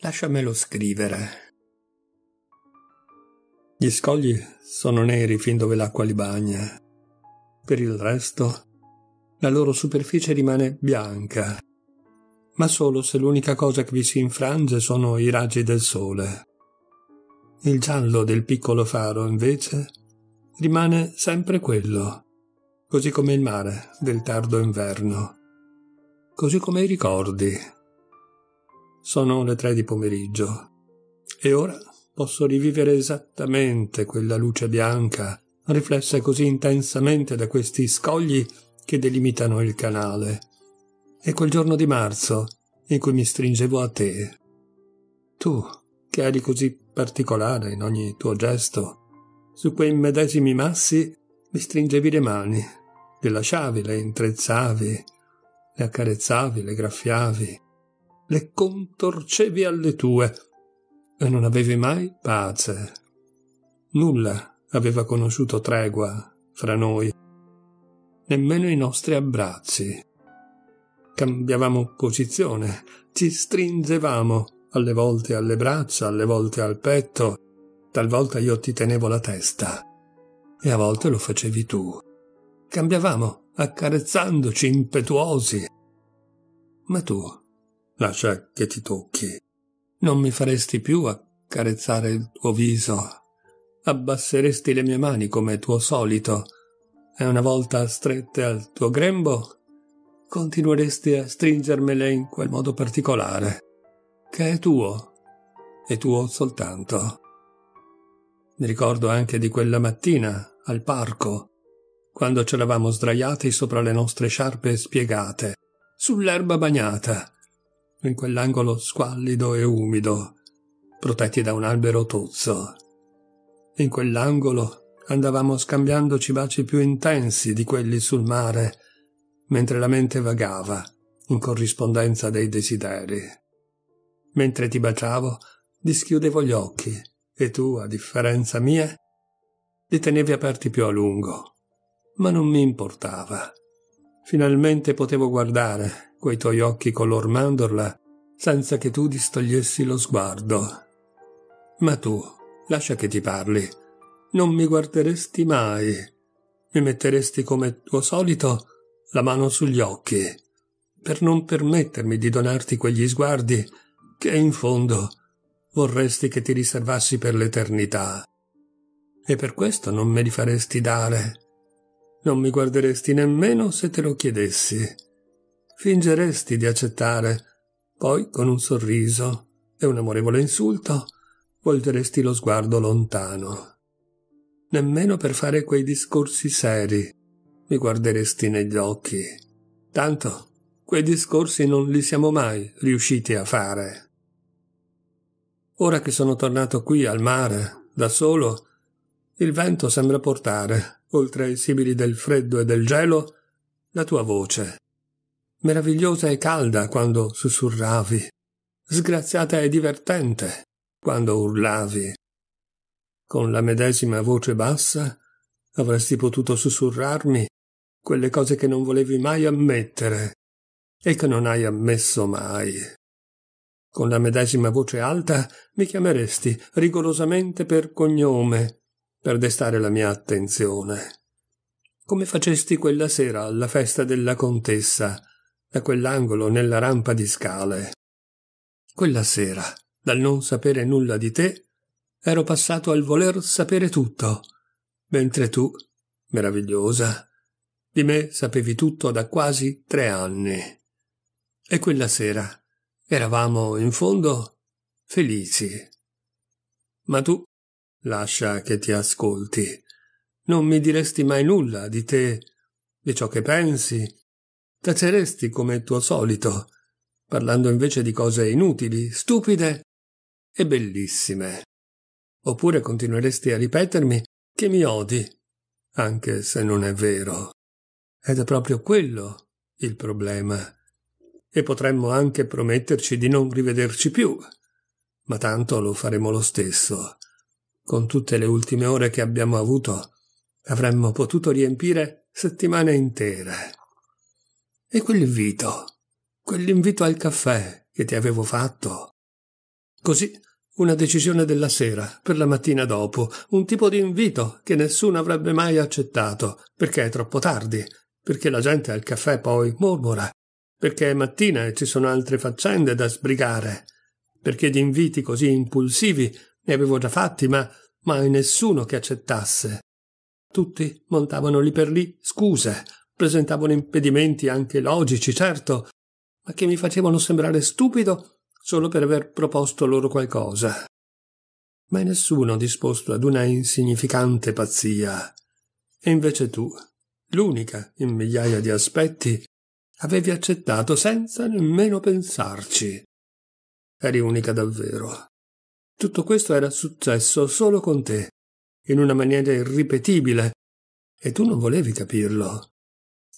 Lasciamelo scrivere. Gli scogli sono neri fin dove l'acqua li bagna. Per il resto, la loro superficie rimane bianca, ma solo se l'unica cosa che vi si infrange sono i raggi del sole. Il giallo del piccolo faro, invece, rimane sempre quello così come il mare del tardo inverno, così come i ricordi. Sono le tre di pomeriggio e ora posso rivivere esattamente quella luce bianca riflessa così intensamente da questi scogli che delimitano il canale. E quel giorno di marzo in cui mi stringevo a te. Tu, che eri così particolare in ogni tuo gesto, su quei medesimi massi mi stringevi le mani le lasciavi, le intrezzavi, le accarezzavi, le graffiavi, le contorcevi alle tue e non avevi mai pace. Nulla aveva conosciuto tregua fra noi, nemmeno i nostri abbracci. Cambiavamo posizione, ci stringevamo alle volte alle braccia, alle volte al petto, talvolta io ti tenevo la testa e a volte lo facevi tu. Cambiavamo, accarezzandoci impetuosi. Ma tu, lascia che ti tocchi, non mi faresti più accarezzare il tuo viso. Abbasseresti le mie mani come tuo solito, e una volta strette al tuo grembo, continueresti a stringermele in quel modo particolare, che è tuo, e tuo soltanto. Mi ricordo anche di quella mattina, al parco, quando ce l'avamo sdraiati sopra le nostre sciarpe spiegate, sull'erba bagnata, in quell'angolo squallido e umido, protetti da un albero tozzo. In quell'angolo andavamo scambiandoci baci più intensi di quelli sul mare, mentre la mente vagava in corrispondenza dei desideri. Mentre ti baciavo, dischiudevo gli occhi e tu, a differenza mia, li tenevi aperti più a lungo ma non mi importava. Finalmente potevo guardare quei tuoi occhi color mandorla senza che tu distogliessi lo sguardo. Ma tu, lascia che ti parli, non mi guarderesti mai. Mi metteresti come tuo solito la mano sugli occhi, per non permettermi di donarti quegli sguardi che in fondo vorresti che ti riservassi per l'eternità. E per questo non me li faresti dare non mi guarderesti nemmeno se te lo chiedessi. Fingeresti di accettare, poi con un sorriso e un amorevole insulto volteresti lo sguardo lontano. Nemmeno per fare quei discorsi seri mi guarderesti negli occhi. Tanto quei discorsi non li siamo mai riusciti a fare. Ora che sono tornato qui al mare, da solo, il vento sembra portare oltre ai simili del freddo e del gelo, la tua voce. Meravigliosa e calda quando sussurravi, sgraziata e divertente quando urlavi. Con la medesima voce bassa avresti potuto sussurrarmi quelle cose che non volevi mai ammettere e che non hai ammesso mai. Con la medesima voce alta mi chiameresti rigorosamente per cognome per destare la mia attenzione. Come facesti quella sera alla festa della contessa, da quell'angolo nella rampa di scale. Quella sera, dal non sapere nulla di te, ero passato al voler sapere tutto, mentre tu, meravigliosa, di me sapevi tutto da quasi tre anni. E quella sera eravamo, in fondo, felici. Ma tu Lascia che ti ascolti. Non mi diresti mai nulla di te, di ciò che pensi. Taceresti come tuo solito, parlando invece di cose inutili, stupide e bellissime. Oppure continueresti a ripetermi che mi odi, anche se non è vero. Ed è proprio quello il problema. E potremmo anche prometterci di non rivederci più, ma tanto lo faremo lo stesso con tutte le ultime ore che abbiamo avuto, avremmo potuto riempire settimane intere. E quell'invito, quell'invito al caffè che ti avevo fatto. Così una decisione della sera, per la mattina dopo, un tipo di invito che nessuno avrebbe mai accettato, perché è troppo tardi, perché la gente al caffè poi mormora, perché è mattina e ci sono altre faccende da sbrigare, perché gli inviti così impulsivi ne avevo già fatti, ma mai nessuno che accettasse. Tutti montavano lì per lì scuse, presentavano impedimenti anche logici, certo, ma che mi facevano sembrare stupido solo per aver proposto loro qualcosa. Mai nessuno disposto ad una insignificante pazzia. E invece tu, l'unica in migliaia di aspetti, avevi accettato senza nemmeno pensarci. Eri unica davvero. Tutto questo era successo solo con te, in una maniera irripetibile, e tu non volevi capirlo.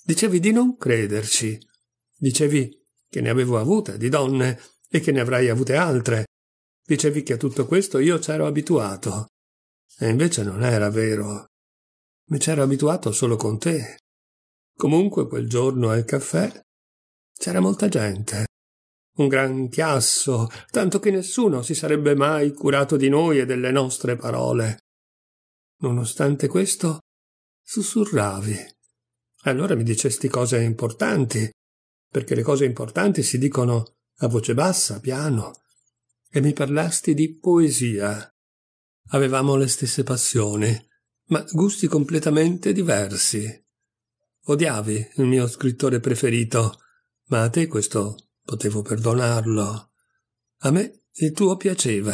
Dicevi di non crederci, dicevi che ne avevo avute di donne e che ne avrei avute altre, dicevi che a tutto questo io c'ero abituato. E invece non era vero. Mi c'ero abituato solo con te. Comunque quel giorno al caffè c'era molta gente un gran chiasso, tanto che nessuno si sarebbe mai curato di noi e delle nostre parole. Nonostante questo, sussurravi. Allora mi dicesti cose importanti, perché le cose importanti si dicono a voce bassa, piano, e mi parlasti di poesia. Avevamo le stesse passioni, ma gusti completamente diversi. Odiavi il mio scrittore preferito, ma a te questo potevo perdonarlo. A me il tuo piaceva,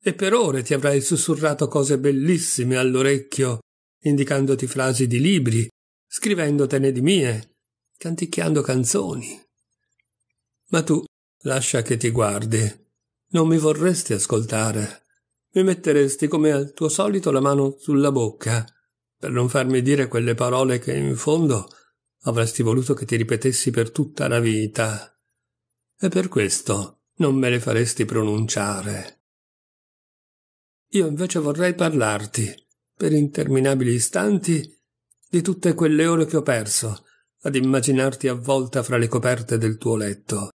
e per ore ti avrei sussurrato cose bellissime all'orecchio, indicandoti frasi di libri, scrivendotene di mie, canticchiando canzoni. Ma tu lascia che ti guardi. Non mi vorresti ascoltare. Mi metteresti come al tuo solito la mano sulla bocca, per non farmi dire quelle parole che in fondo avresti voluto che ti ripetessi per tutta la vita e per questo non me le faresti pronunciare. Io invece vorrei parlarti, per interminabili istanti, di tutte quelle ore che ho perso ad immaginarti avvolta fra le coperte del tuo letto,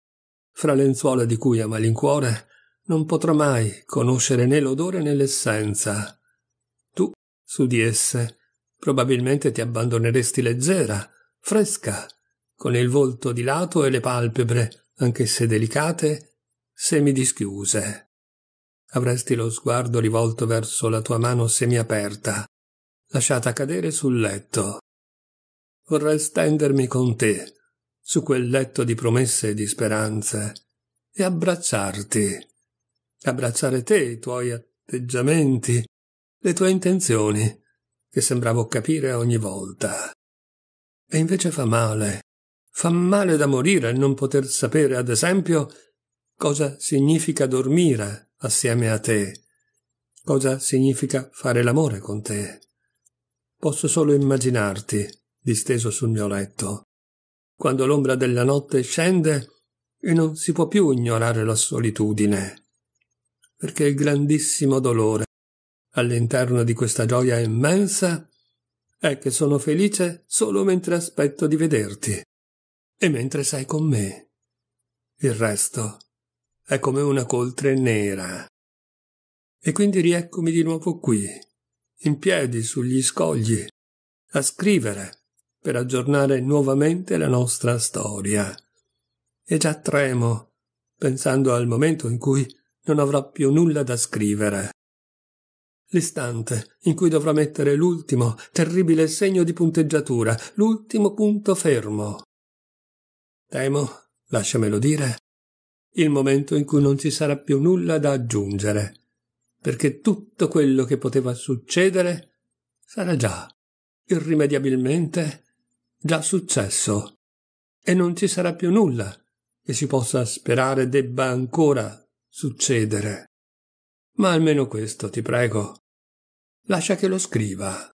fra lenzuola di cui a malincuore non potrò mai conoscere né l'odore né l'essenza. Tu, su di esse, probabilmente ti abbandoneresti leggera, fresca, con il volto dilato e le palpebre anche se delicate, semidischiuse. Avresti lo sguardo rivolto verso la tua mano semiaperta, lasciata cadere sul letto. Vorrei stendermi con te, su quel letto di promesse e di speranze, e abbracciarti, abbracciare te, i tuoi atteggiamenti, le tue intenzioni, che sembravo capire ogni volta. E invece fa male, Fa male da morire il non poter sapere, ad esempio, cosa significa dormire assieme a te, cosa significa fare l'amore con te. Posso solo immaginarti, disteso sul mio letto, quando l'ombra della notte scende e non si può più ignorare la solitudine, perché il grandissimo dolore all'interno di questa gioia immensa è che sono felice solo mentre aspetto di vederti e mentre sei con me. Il resto è come una coltre nera. E quindi rieccomi di nuovo qui, in piedi sugli scogli, a scrivere per aggiornare nuovamente la nostra storia. E già tremo, pensando al momento in cui non avrò più nulla da scrivere. L'istante in cui dovrò mettere l'ultimo terribile segno di punteggiatura, l'ultimo punto fermo. Temo, lasciamelo dire, il momento in cui non ci sarà più nulla da aggiungere, perché tutto quello che poteva succedere sarà già, irrimediabilmente, già successo, e non ci sarà più nulla che si possa sperare debba ancora succedere. Ma almeno questo, ti prego. Lascia che lo scriva.